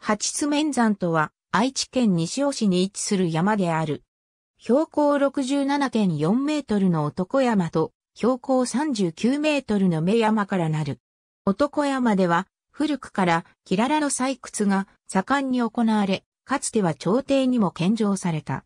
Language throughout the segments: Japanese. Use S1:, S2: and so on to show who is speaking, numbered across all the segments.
S1: 八津面山とは、愛知県西尾市に位置する山である。標高67.4メートルの男山と、標高39メートルの目山からなる。男山では、古くからキララの採掘が盛んに行われ、かつては朝廷にも献上された。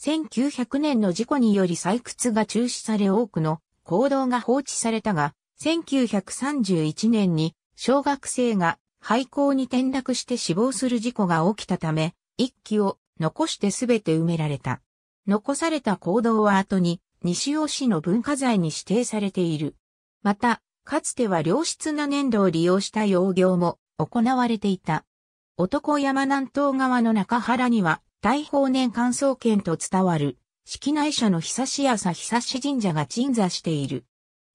S1: 1900年の事故により採掘が中止され多くの行動が放置されたが、1931年に小学生が廃校に転落して死亡する事故が起きたため、一機を残してすべて埋められた。残された坑道は後に西尾市の文化財に指定されている。また、かつては良質な粘土を利用した養業も行われていた。男山南東側の中原には、大宝年乾燥圏と伝わる、式内所の久し朝久し神社が鎮座している。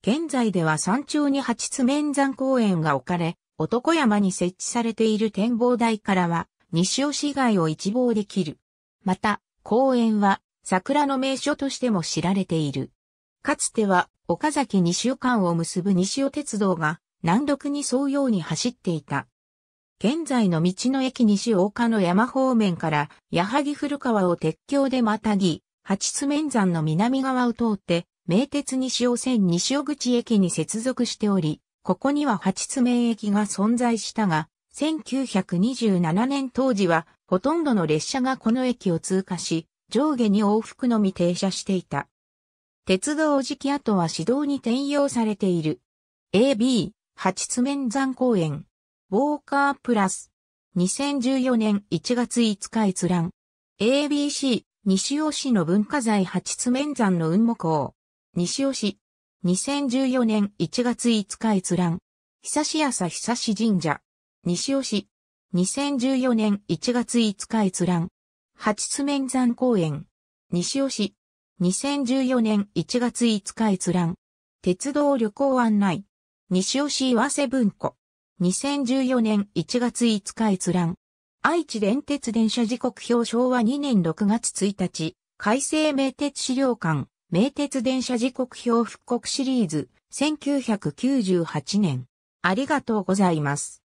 S1: 現在では山頂に八つ面山公園が置かれ、男山に設置されている展望台からは、西尾市街を一望できる。また、公園は、桜の名所としても知られている。かつては、岡崎西尾間を結ぶ西尾鉄道が、南独に沿うように走っていた。現在の道の駅西岡の山方面から、矢作古川を鉄橋でまたぎ、八つ面山の南側を通って、名鉄西尾線西尾口駅に接続しており、ここには八つ面駅が存在したが、1927年当時はほとんどの列車がこの駅を通過し、上下に往復のみ停車していた。鉄道時期跡は指導に転用されている。AB、八つ面山公園、ウォーカープラス、2014年1月5日閲覧。ABC、西尾市の文化財八つ面山の雲母港、西尾市、2014年1月5日閲覧。久し朝久し神社。西尾市。2014年1月5日閲覧。八つ面山公園。西尾市。2014年1月5日閲覧。鉄道旅行案内。西尾市岩瀬文庫。2014年1月5日閲覧。愛知電鉄電車時刻表昭和2年6月1日。改正名鉄資料館。名鉄電車時刻表復刻シリーズ1998年。ありがとうございます。